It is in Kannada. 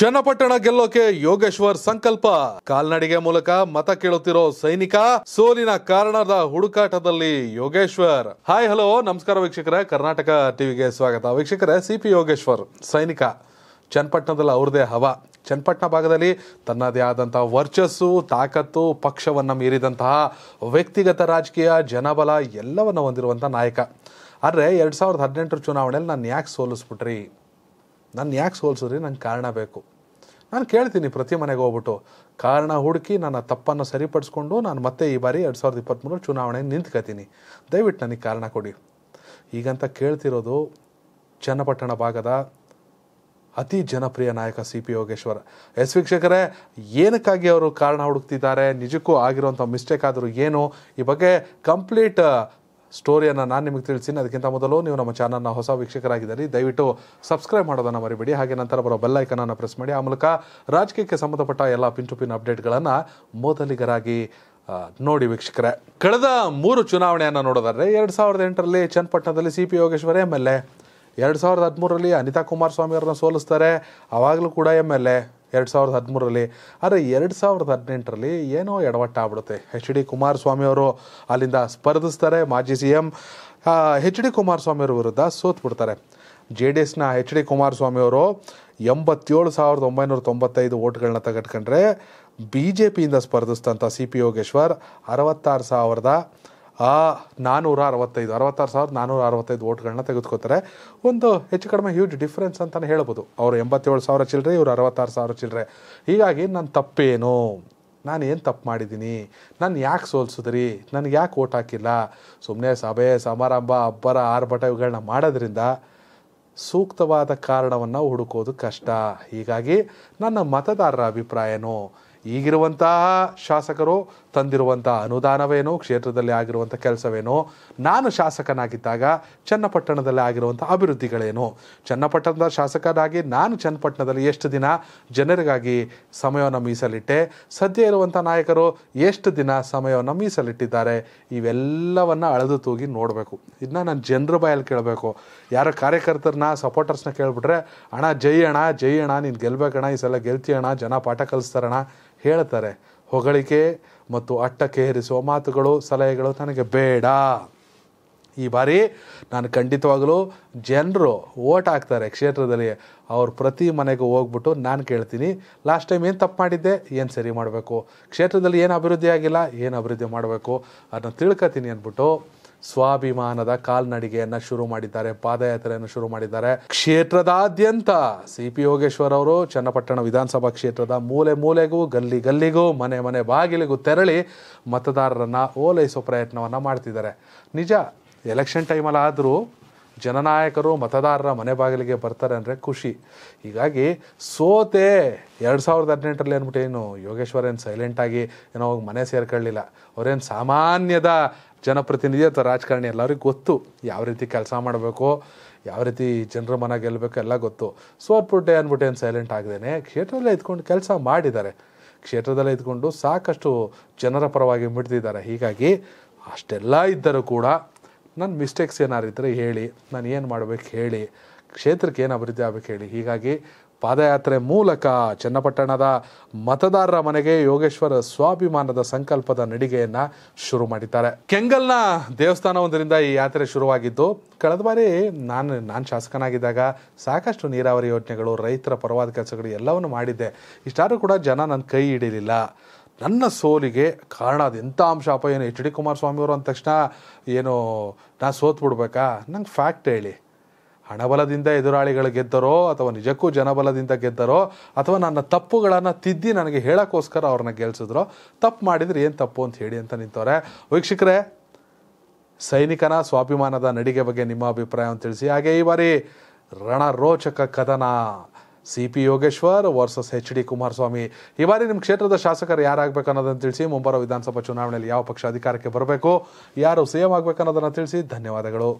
ಚನ್ನಪಟ್ಟಣ ಗೆಲ್ಲೋಕೆ ಯೋಗೇಶ್ವರ್ ಸಂಕಲ್ಪ ಕಾಲ್ನಡಿಗೆ ಮೂಲಕ ಮತ ಕೇಳುತ್ತಿರೋ ಸೈನಿಕ ಸೋಲಿನ ಕಾರಣದ ಹುಡುಕಾಟದಲ್ಲಿ ಯೋಗೇಶ್ವರ್ ಹಾಯ್ ಹಲೋ ನಮಸ್ಕಾರ ವೀಕ್ಷಕರೇ ಕರ್ನಾಟಕ ಟಿವಿಗೆ ಸ್ವಾಗತ ವೀಕ್ಷಕರೇ ಸಿ ಪಿ ಯೋಗೇಶ್ವರ್ ಸೈನಿಕ ಚನ್ನಪಟ್ಟಣದಲ್ಲಿ ಅವ್ರದೇ ಹವಾ ಚನ್ನಪಟ್ಟಣ ಭಾಗದಲ್ಲಿ ತನ್ನದೇ ಆದಂತಹ ವರ್ಚಸ್ಸು ತಾಕತ್ತು ಪಕ್ಷವನ್ನ ಮೀರಿದಂತಹ ವ್ಯಕ್ತಿಗತ ರಾಜಕೀಯ ಜನಬಲ ಎಲ್ಲವನ್ನ ಹೊಂದಿರುವಂತಹ ನಾಯಕ ಆದರೆ ಎರಡ್ ಸಾವಿರದ ಹದಿನೆಂಟರ ಚುನಾವಣೆಯಲ್ಲಿ ನಾನು ಯಾಕೆ ಸೋಲಿಸ್ಬಿಟ್ರಿ ನನ್ನ ಯಾಕೆ ರೀ ನಂಗೆ ಕಾರಣ ಬೇಕು ನಾನು ಕೇಳ್ತೀನಿ ಪ್ರತಿ ಮನೆಗೆ ಹೋಗ್ಬಿಟ್ಟು ಕಾರಣ ಹುಡುಕಿ ನನ್ನ ತಪ್ಪನ್ನು ಸರಿಪಡಿಸ್ಕೊಂಡು ನಾನು ಮತ್ತೆ ಈ ಬಾರಿ ಎರಡು ಸಾವಿರದ ಇಪ್ಪತ್ತ್ಮೂರು ಚುನಾವಣೆ ನಿಂತ್ಕೋತೀನಿ ದಯವಿಟ್ಟು ನನಗೆ ಕಾರಣ ಕೊಡಿ ಈಗಂತ ಕೇಳ್ತಿರೋದು ಚನ್ನಪಟ್ಟಣ ಭಾಗದ ಅತಿ ಜನಪ್ರಿಯ ನಾಯಕ ಸಿ ಪಿ ಯೋಗೇಶ್ವರ ಎಸ್ ವೀಕ್ಷಕರೇ ಏನಕ್ಕಾಗಿ ಅವರು ಕಾರಣ ಹುಡುಕ್ತಿದ್ದಾರೆ ನಿಜಕ್ಕೂ ಆಗಿರುವಂಥ ಮಿಸ್ಟೇಕ್ ಆದರೂ ಏನು ಈ ಬಗ್ಗೆ ಕಂಪ್ಲೀಟ್ ಸ್ಟೋರಿಯನ್ನು ನಾನು ನಿಮಗೆ ತಿಳಿಸ್ತೀನಿ ಅದಕ್ಕಿಂತ ಮೊದಲು ನೀವು ನಮ್ಮ ಚಾನಲ್ನ ಹೊಸ ವೀಕ್ಷಕರಾಗಿದ್ದೀರಿ ದಯವಿಟ್ಟು ಸಬ್ಸ್ಕ್ರೈಬ್ ಮಾಡೋದನ್ನು ಮರಿಬೇಡಿ ಹಾಗೆ ನಂತರ ಬರೋ ಬೆಲ್ಲೈಕನನ್ನು ಪ್ರೆಸ್ ಮಾಡಿ ಆ ಮೂಲಕ ರಾಜಕೀಯಕ್ಕೆ ಸಂಬಂಧಪಟ್ಟ ಎಲ್ಲ ಪಿನ್ ಟು ಪಿನ್ ಅಪ್ಡೇಟ್ಗಳನ್ನು ಮೊದಲಿಗರಾಗಿ ನೋಡಿ ವೀಕ್ಷಕರೇ ಕಳೆದ ಮೂರು ಚುನಾವಣೆಯನ್ನು ನೋಡೋದಾದರೆ ಎರಡು ಸಾವಿರದ ಎಂಟರಲ್ಲಿ ಚನ್ನಪಟ್ಟಣದಲ್ಲಿ C P Yogeshwar M L A ಎರಡು ಸಾವಿರದ ಹದಿಮೂರರಲ್ಲಿ ಅನಿತಾ ಕುಮಾರಸ್ವಾಮಿ ಅವರನ್ನ ಸೋಲಿಸ್ತಾರೆ ಆವಾಗಲೂ ಕೂಡ ಎಮ್ ಎಲ್ ಎ ಎರಡು ಸಾವಿರದ ಹದಿಮೂರರಲ್ಲಿ ಆದರೆ ಎರಡು ಸಾವಿರದ ಹದಿನೆಂಟರಲ್ಲಿ ಏನೋ ಆಗ್ಬಿಡುತ್ತೆ ಎಚ್ ಡಿ ಕುಮಾರಸ್ವಾಮಿ ಅವರು ಅಲ್ಲಿಂದ ಸ್ಪರ್ಧಿಸ್ತಾರೆ ಮಾಜಿ C M H D Kumaraswamy ಅವರ ವಿರುದ್ಧ ಸೋತ್ಬಿಡ್ತಾರೆ ಜೆ ಡಿ ಎಸ್ನ ಎಚ್ ಡಿ ಕುಮಾರಸ್ವಾಮಿ ಅವರು ಎಂಬತ್ತೇಳು ಸಾವಿರದ ಒಂಬೈನೂರ ತೊಂಬತ್ತೈದು ಓಟ್ಗಳನ್ನ ತೆಗೆದುಕೊಂಡ್ರೆ ಬಿ ಜೆ ಪಿಯಿಂದ ಸ್ಪರ್ಧಿಸಿದಂಥ ಸಿ ಪಿ ಯೋಗೇಶ್ವರ್ ಅರವತ್ತಾರು ಸಾವಿರದ ನಾನ್ನೂರ ಅರವತ್ತೈದು ಅರವತ್ತಾರು ಸಾವಿರದ ನಾನ್ನೂರ ಅರವತ್ತೈದು ಓಟ್ಗಳನ್ನ ತೆಗೆದುಕೊತಾರೆ ಒಂದು ಹೆಚ್ಚು ಕಡಿಮೆ ಹ್ಯೂಜ್ ಡಿಫ್ರೆನ್ಸ್ ಅಂತಲೇ ಹೇಳ್ಬೋದು ಅವರು ಎಂಬತ್ತೇಳು ಸಾವಿರ ಚಿಲ್ಲರೆ ಇವರು ಅರವತ್ತಾರು ಸಾವಿರ ಚಿಲ್ಲರೆ ಹೀಗಾಗಿ ನನ್ನ ತಪ್ಪೇನು ನಾನು ಏನು ತಪ್ಪು ಮಾಡಿದ್ದೀನಿ ನಾನು ಯಾಕೆ ಸೋಲ್ಸಿದ್ರಿ ನನಗೆ ಯಾಕೆ ಓಟ್ ಹಾಕಿಲ್ಲ ಸುಮ್ಮನೆ ಸಭೆ ಸಮಾರಂಭ ಅಬ್ಬರ ಆರ್ಭಟ ಇವುಗಳನ್ನ ಮಾಡೋದ್ರಿಂದ ಸೂಕ್ತವಾದ ಕಾರಣವನ್ನು ಹುಡುಕೋದು ಕಷ್ಟ ಹೀಗಾಗಿ ನನ್ನ ಮತದಾರರ ಅಭಿಪ್ರಾಯನೂ ಈಗಿರುವಂತಹ ಶಾಸಕರು ತಂದಿರುವಂಥ ಅನುದಾನವೇನು ಕ್ಷೇತ್ರದಲ್ಲಿ ಆಗಿರುವಂಥ ಕೆಲಸವೇನು ನಾನು ಶಾಸಕನಾಗಿದ್ದಾಗ ಚನ್ನಪಟ್ಟಣದಲ್ಲಿ ಆಗಿರುವಂಥ ಅಭಿವೃದ್ಧಿಗಳೇನು ಚನ್ನಪಟ್ಟಣದ ಶಾಸಕರಾಗಿ ನಾನು ಚನ್ನಪಟ್ಟಣದಲ್ಲಿ ಎಷ್ಟು ದಿನ ಜನರಿಗಾಗಿ ಸಮಯವನ್ನು ಮೀಸಲಿಟ್ಟೆ ಸದ್ಯ ಇರುವಂಥ ನಾಯಕರು ಎಷ್ಟು ದಿನ ಸಮಯವನ್ನು ಮೀಸಲಿಟ್ಟಿದ್ದಾರೆ ಇವೆಲ್ಲವನ್ನು ಅಳೆದು ತೂಗಿ ನೋಡಬೇಕು ಇದನ್ನ ನಾನು ಜನರ ಬಾಯಲ್ಲಿ ಕೇಳಬೇಕು ಯಾರ ಕಾರ್ಯಕರ್ತರನ್ನ ಸಪೋರ್ಟರ್ಸ್ನ ಕೇಳಿಬಿಟ್ರೆ ಅಣ್ಣ ಜೈ ಅಣ್ಣ ಜೈ ಅಣ್ಣ ನೀನು ಗೆಲ್ಲಬೇಕಣ್ಣ ಈ ಸಲ ಅಣ್ಣ ಜನ ಪಾಠ ಕಲಿಸ್ತಾರಣ ಹೇಳ್ತಾರೆ ಹೊಗಳಿಕೆ ಮತ್ತು ಅಟ್ಟಕ್ಕೆ ಹೇರಿಸುವ ಮಾತುಗಳು ಸಲಹೆಗಳು ನನಗೆ ಬೇಡ ಈ ಬಾರಿ ನಾನು ಖಂಡಿತವಾಗಲೂ ಜನರು ಓಟ್ ಹಾಕ್ತಾರೆ ಕ್ಷೇತ್ರದಲ್ಲಿ ಅವ್ರು ಪ್ರತಿ ಮನೆಗೂ ಹೋಗ್ಬಿಟ್ಟು ನಾನು ಕೇಳ್ತೀನಿ ಲಾಸ್ಟ್ ಟೈಮ್ ಏನು ತಪ್ಪು ಮಾಡಿದ್ದೆ ಏನು ಸರಿ ಮಾಡಬೇಕು ಕ್ಷೇತ್ರದಲ್ಲಿ ಏನು ಅಭಿವೃದ್ಧಿ ಆಗಿಲ್ಲ ಏನು ಅಭಿವೃದ್ಧಿ ಮಾಡಬೇಕು ಅದನ್ನ ತಿಳ್ಕೊತೀನಿ ಅಂದ್ಬಿಟ್ಟು ಸ್ವಾಭಿಮಾನದ ಕಾಲ್ನಡಿಗೆಯನ್ನು ಶುರು ಮಾಡಿದ್ದಾರೆ ಪಾದಯಾತ್ರೆಯನ್ನು ಶುರು ಮಾಡಿದ್ದಾರೆ ಕ್ಷೇತ್ರದಾದ್ಯಂತ ಸಿ ಪಿ ಯೋಗೇಶ್ವರ್ ಅವರು ಚನ್ನಪಟ್ಟಣ ವಿಧಾನಸಭಾ ಕ್ಷೇತ್ರದ ಮೂಲೆ ಮೂಲೆಗೂ ಗಲ್ಲಿ ಗಲ್ಲಿಗೂ ಮನೆ ಮನೆ ಬಾಗಿಲಿಗೂ ತೆರಳಿ ಮತದಾರರನ್ನು ಓಲೈಸೋ ಪ್ರಯತ್ನವನ್ನು ಮಾಡ್ತಿದ್ದಾರೆ ನಿಜ ಎಲೆಕ್ಷನ್ ಟೈಮಲ್ಲಿ ಆದರೂ ಜನನಾಯಕರು ಮತದಾರರ ಮನೆ ಬಾಗಿಲಿಗೆ ಬರ್ತಾರೆ ಅಂದರೆ ಖುಷಿ ಹೀಗಾಗಿ ಸೋತೆ ಎರಡು ಸಾವಿರದ ಹದಿನೆಂಟರಲ್ಲಿ ಅಂದ್ಬಿಟ್ಟು ಏನು ಯೋಗೇಶ್ವರ ಏನು ಸೈಲೆಂಟಾಗಿ ಏನೋ ಮನೆ ಸೇರ್ಕೊಳ್ಳಿಲ್ಲ ಅವರೇನು ಸಾಮಾನ್ಯದ ಜನಪ್ರತಿನಿಧಿ ಅಥವಾ ರಾಜಕಾರಣಿ ಎಲ್ಲರಿಗೂ ಗೊತ್ತು ಯಾವ ರೀತಿ ಕೆಲಸ ಮಾಡಬೇಕು ಯಾವ ರೀತಿ ಜನರ ಮನ ಗೆಲ್ಲಬೇಕು ಎಲ್ಲ ಗೊತ್ತು ಸೋರ್ಪುಟ್ಟೆ ಅಂದ್ಬಿಟ್ಟು ಏನು ಸೈಲೆಂಟ್ ಆಗದೇನೆ ಕ್ಷೇತ್ರದಲ್ಲೇ ಇದ್ಕೊಂಡು ಕೆಲಸ ಮಾಡಿದ್ದಾರೆ ಕ್ಷೇತ್ರದಲ್ಲೇ ಇದ್ಕೊಂಡು ಸಾಕಷ್ಟು ಜನರ ಪರವಾಗಿ ಮಿಡ್ತಿದ್ದಾರೆ ಹೀಗಾಗಿ ಅಷ್ಟೆಲ್ಲ ಇದ್ದರೂ ಕೂಡ ನನ್ನ ಮಿಸ್ಟೇಕ್ಸ್ ಏನಾರಿದ್ದರೆ ಹೇಳಿ ನಾನು ಏನು ಮಾಡಬೇಕು ಹೇಳಿ ಕ್ಷೇತ್ರಕ್ಕೆ ಏನು ಅಭಿವೃದ್ಧಿ ಆಗಬೇಕು ಹೇಳಿ ಹೀಗಾಗಿ ಪಾದಯಾತ್ರೆ ಮೂಲಕ ಚನ್ನಪಟ್ಟಣದ ಮತದಾರರ ಮನೆಗೆ ಯೋಗೇಶ್ವರ ಸ್ವಾಭಿಮಾನದ ಸಂಕಲ್ಪದ ನಡಿಗೆಯನ್ನು ಶುರು ಮಾಡಿದ್ದಾರೆ ಕೆಂಗಲ್ನ ದೇವಸ್ಥಾನವೊಂದರಿಂದ ಈ ಯಾತ್ರೆ ಶುರುವಾಗಿದ್ದು ಕಳೆದ ಬಾರಿ ನಾನು ನಾನು ಶಾಸಕನಾಗಿದ್ದಾಗ ಸಾಕಷ್ಟು ನೀರಾವರಿ ಯೋಜನೆಗಳು ರೈತರ ಪರವಾದ ಕೆಲಸಗಳು ಎಲ್ಲವನ್ನು ಮಾಡಿದ್ದೆ ಇಷ್ಟಾದರೂ ಕೂಡ ಜನ ನನ್ನ ಕೈ ಹಿಡಿಲಿಲ್ಲ ನನ್ನ ಸೋಲಿಗೆ ಕಾರಣ ಎಂಥ ಅಂಶ ಅಪ್ಪ ಏನು ಎಚ್ ಡಿ ಕುಮಾರಸ್ವಾಮಿಯವರು ಅಂದ ತಕ್ಷಣ ಏನು ನಾನು ಸೋತ್ಬಿಡ್ಬೇಕಾ ನಂಗೆ ಫ್ಯಾಕ್ಟ್ ಹೇಳಿ ಹಣಬಲದಿಂದ ಎದುರಾಳಿಗಳು ಗೆದ್ದರೋ ಅಥವಾ ನಿಜಕ್ಕೂ ಜನಬಲದಿಂದ ಗೆದ್ದರೋ ಅಥವಾ ನನ್ನ ತಪ್ಪುಗಳನ್ನು ತಿದ್ದಿ ನನಗೆ ಹೇಳೋಕ್ಕೋಸ್ಕರ ಅವ್ರನ್ನ ಗೆಲ್ಸಿದ್ರು ತಪ್ಪು ಮಾಡಿದರೆ ಏನು ತಪ್ಪು ಅಂತ ಹೇಳಿ ಅಂತ ನಿಂತವ್ರೆ ವೀಕ್ಷಕರೇ ಸೈನಿಕನ ಸ್ವಾಭಿಮಾನದ ನಡಿಗೆ ಬಗ್ಗೆ ನಿಮ್ಮ ಅಭಿಪ್ರಾಯವನ್ನು ತಿಳಿಸಿ ಹಾಗೆ ಈ ಬಾರಿ ರಣರೋಚಕ ಕದನ C P Yogeshwar versus H D Kumaraswamy ಈ ಬಾರಿ ನಿಮ್ಮ ಕ್ಷೇತ್ರದ ಶಾಸಕರು ಯಾರಾಗಬೇಕು ಅನ್ನೋದನ್ನು ತಿಳಿಸಿ ಮುಂಬರುವ ವಿಧಾನಸಭಾ ಚುನಾವಣೆಯಲ್ಲಿ ಯಾವ ಪಕ್ಷ ಅಧಿಕಾರಕ್ಕೆ ಬರಬೇಕು ಯಾರು ಸಿ ಆಗಬೇಕು ಅನ್ನೋದನ್ನು ತಿಳಿಸಿ ಧನ್ಯವಾದಗಳು